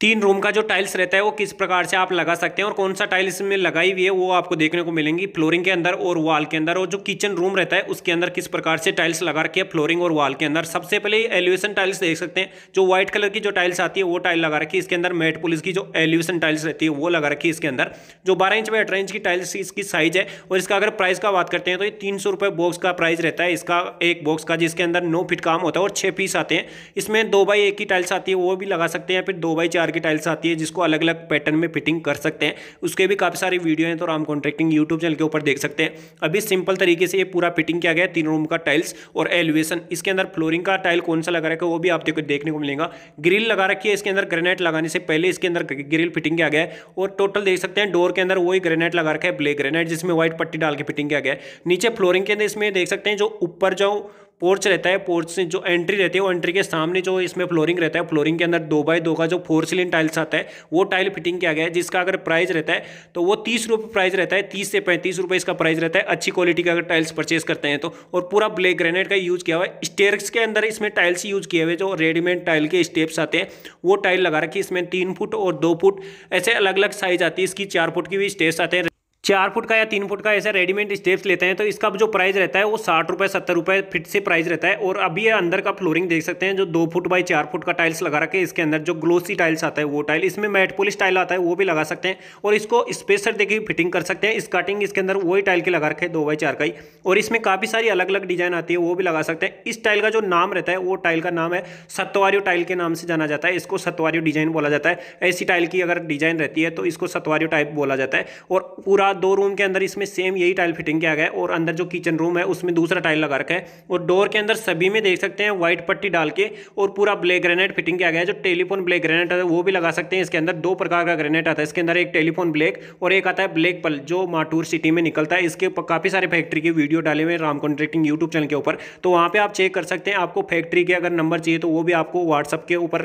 तीन रूम का जो टाइल्स रहता है वो किस प्रकार से आप लगा सकते हैं और कौन सा टाइल्स इसमें लगाई हुई है वो आपको देखने को मिलेंगी फ्लोरिंग के अंदर और वॉल के अंदर और जो किचन रूम रहता है उसके अंदर किस प्रकार से टाइल्स लगा रखी है फ्लोरिंग और वॉल के अंदर सबसे पहले एलिवेशन टाइल्स देख सकते हैं जो व्हाइट कलर की जो टाइल्स आती है वो टाइल लगा रखी है इसके अंदर मेट पुलिस की जो एलिवेशन टाइल्स रहती है वो लगा रखी है इसके अंदर जो बारह इंच बाई अठारह इंच की टाइल्स इसकी साइज है और इसका अगर प्राइस का बात करते हैं तो ये तीन बॉक्स का प्राइस रहता है इसका एक बॉक्स का जिसके अंदर नौ फिट काम होता है और छः पीस आते हैं इसमें दो बाई एक की टाइल्स आती है वो भी लगा सकते हैं फिर दो बाई चार प्रकार की टाइल्स आती है जिसको अलग अलग पैटर्न में फिटिंग कर सकते हैं उसके भी काफ़ी सारी वीडियो हैं तो राम कॉन्ट्रैक्टिंग यूट्यूब चैनल के ऊपर देख सकते हैं अभी सिंपल तरीके से ये पूरा फिटिंग किया गया है तीन रूम का टाइल्स और एलिवेशन इसके अंदर फ्लोरिंग का टाइल कौन सा लगा रखा है वो भी आप देखो देखने को मिलेगा ग्रिल लगा रखी है इसके अंदर ग्रेनाइट लगाने से पहले इसके अंदर ग्रिल फिटिंग किया गया है और टोटल देख सकते हैं डोर के अंदर वही ग्रेनाइट लगा रखा है ब्लैक ग्रेनाइट जिसमें व्हाइट पट्टी डाल के फिटिंग किया गया है नीचे फ्लोरिंग के अंदर इसमें देख सकते हैं जो ऊपर जाओ पोर्च रहता है पोर्च से जो एंट्री रहती है वो एंट्री के सामने जो इसमें फ्लोरिंग रहता है फ्लोरिंग के अंदर दो बाय दो का जो फोर सिलिन टाइल्स आता है वो टाइल फिटिंग किया गया है जिसका अगर प्राइस रहता है तो वो तीस रुपये प्राइस रहता है तीस से पैंतीस रुपये इसका प्राइस रहता है अच्छी क्वालिटी का अगर टाइल्स परचेज करते हैं तो और पूरा ब्लैक ग्रेनेट का यूज़ किया हुआ है स्टेयर्स के अंदर इसमें टाइल्स यूज़ किए हुए जो रेडीमेड टाइल के स्टेप्स आते हैं वो टाइल लगा रखी इसमें तीन फुट और दो फुट ऐसे अलग अलग साइज आती है इसकी चार फुट की भी स्टेप्स आते हैं चार फुट का या तीन फुट का ऐसे रेडीमेड स्टेप्स लेते हैं तो इसका जो प्राइस रहता है वो साठ रुपये सत्तर रुपये फिट से प्राइस रहता है और अभी ये अंदर का फ्लोरिंग देख सकते हैं जो दो फुट बाई चार फुट का टाइल्स लगा रखे इसके अंदर जो ग्लोसी टाइल्स आता है वो टाइल इसमें मैट पुलिस टाइल आता है वो भी लगा सकते हैं और इसको स्पेसर देखिए फिटिंग कर सकते हैं स्कर्टिंग इसके अंदर वही टाइल के लगा रखे दो बाई चार का ही और इसमें काफ़ी सारी अलग अलग डिजाइन आती है वो भी लगा सकते हैं इस टाइल का जो नाम रहता है वो टाइल का नाम है सतवारियो टाइल के नाम से जाना जाता है इसको सतवारियो डिजाइन बोला जाता है ऐसी टाइल की अगर डिजाइन रहती है तो इसको सतवारियो टाइप बोला जाता है और पूरा बाद दो रूम के अंदर इसमें सेम यही टाइल फिटिंग किया गया है और अंदर जो किचन रूम है उसमें दूसरा टाइल लगा रखा है और डोर के अंदर सभी में देख सकते हैं व्हाइट पट्टी डाल के और पूरा ब्लैक ग्रेनेट फिटिंग किया गया है जो टेलीफोन ब्लैक ग्रेनेट आता है वो भी लगा सकते हैं इसके अंदर दो प्रकार का ग्रेनेट आता है इसके अंदर एक टेलीफोन ब्लैक और एक आता है ब्लैक पल जो माटूर सिटी में निकलता है इसके काफ़ी सारे फैक्ट्री के वीडियो डाले हुए राम कॉन्ट्रेक्टिंग यूट्यूब चैनल के ऊपर तो वहाँ पर आप चेक कर सकते हैं आपको फैक्ट्री के अगर नंबर चाहिए तो वो भी आपको व्हाट्सअप के ऊपर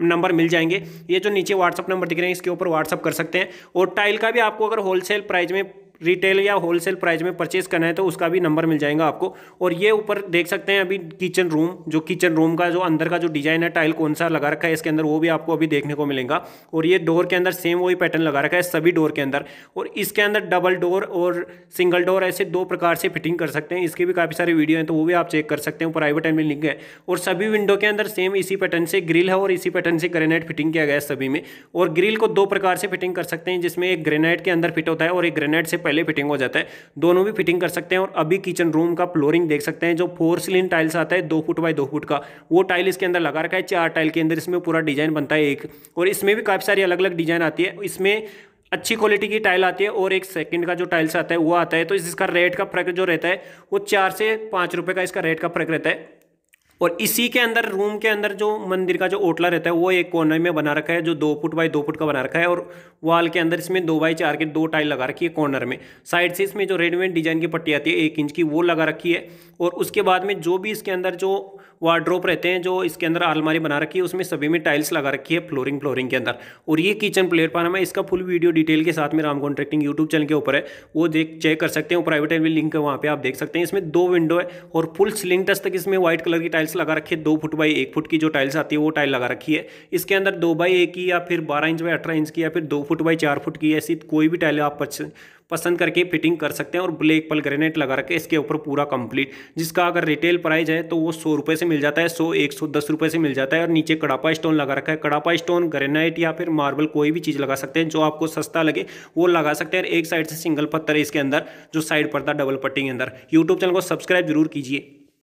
नंबर मिल जाएंगे ये जो नीचे व्हाट्सअप नंबर दिख रहे हैं इसके ऊपर व्हाट्सअप कर सकते हैं और टाइल का भी आपको अगर होलसेल प्राइस साइज में रिटेल या होलसेल प्राइस में परचेज करना है तो उसका भी नंबर मिल जाएगा आपको और ये ऊपर देख सकते हैं अभी किचन रूम जो किचन रूम का जो अंदर का जो डिजाइन है टाइल कौन सा लगा रखा है इसके अंदर वो भी आपको अभी देखने को मिलेगा और ये डोर के अंदर सेम वही पैटर्न लगा रखा है सभी डोर के अंदर और इसके अंदर डबल डोर और सिंगल डोर ऐसे दो प्रकार से फिटिंग कर सकते हैं इसके भी काफ़ी सारे वीडियो हैं तो वो भी आप चेक कर सकते हैं प्राइवेट एंड लिंक है और सभी विंडो के अंदर सेम इसी पैटर्न से ग्रिल है और इसी पैटर्न से ग्रेनाइट फिटिंग किया गया है सभी में और ग्रिल को दो प्रकार से फिटिंग कर सकते हैं जिसमें एक ग्रेनाइट के अंदर फिट होता है और एक ग्रेनाइट से पहले फिटिंग हो जाता है दोनों भी फिटिंग कर सकते हैं और अभी किचन रूम का फ्लोरिंग देख सकते हैं जो फोर सिलिन टाइल्स आता है दो फुट बाई दो फुट का वो टाइल इसके अंदर लगा रखा है चार टाइल के अंदर इसमें पूरा डिजाइन बनता है एक और इसमें भी काफ़ी सारी अलग अलग डिजाइन आती है इसमें अच्छी क्वालिटी की टाइल आती है और एक सेकंड का जो टाइल्स आता है वो आता है तो इसका रेट का फर्क जो रहता है वो चार से पाँच रुपए का इसका रेट का फर्क रहता है और इसी के अंदर रूम के अंदर जो मंदिर का जो ओटला रहता है वो एक कॉर्नर में बना रखा है जो दो फुट बाई दो फुट का बना रखा है और वाल के अंदर इसमें दो बाई चार के दो टाइल लगा रखी है कॉर्नर में साइड से इसमें जो रेडीमेड डिजाइन की पट्टी आती है एक इंच की वो लगा रखी है और उसके बाद में जो भी इसके अंदर जो वार्ड्रोप रहते हैं जो इसके अंदर आलमारी बना रखी है उसमें सभी में टाइल्स लगा रखी है फ्लोरिंग फ्लोरिंग के अंदर और ये किचन पर हमें इसका फुल वीडियो डिटेल के साथ में राम कॉन्ट्रैक्टिंग यूट्यूब चैनल के ऊपर है वो देख चेक कर सकते हैं प्राइवेट लिंक है वहाँ पर आप देख सकते हैं इसमें दो विंडो है और फुल स्लिंग टच तक इसमें व्हाइट कलर की टाइल्स टाइल्स लगा रखी है दो फुट बाई एक फुट की जो टाइल्स आती है वो टाइल लगा रखी है इसके अंदर दो बाई एक की या फिर बारह इंच बाई अठारह इंच की या फिर दो फुट बाई चार फुट की ऐसी कोई भी टाइल आप पसंद करके फिटिंग कर सकते हैं और ब्लैक पल ग्रेनेट लगा रखे इसके ऊपर पूरा कंप्लीट जिसका अगर रिटेल प्राइस है तो वो सौ रुपये से मिल जाता है सौ एक सौ दस रुपये से मिल जाता है और नीचे कड़ापा स्टोन लगा रखा है कड़ापा स्टोन ग्रेनाइट या फिर मार्बल कोई भी चीज़ लगा सकते हैं जो आपको सस्ता लगे वो लगा सकते हैं और एक साइड से सिंगल पत्थर इसके अंदर जो साइड पड़ता है डबल पट्टी के अंदर यूट्यूब चैनल को सब्सक्राइब जरूर कीजिए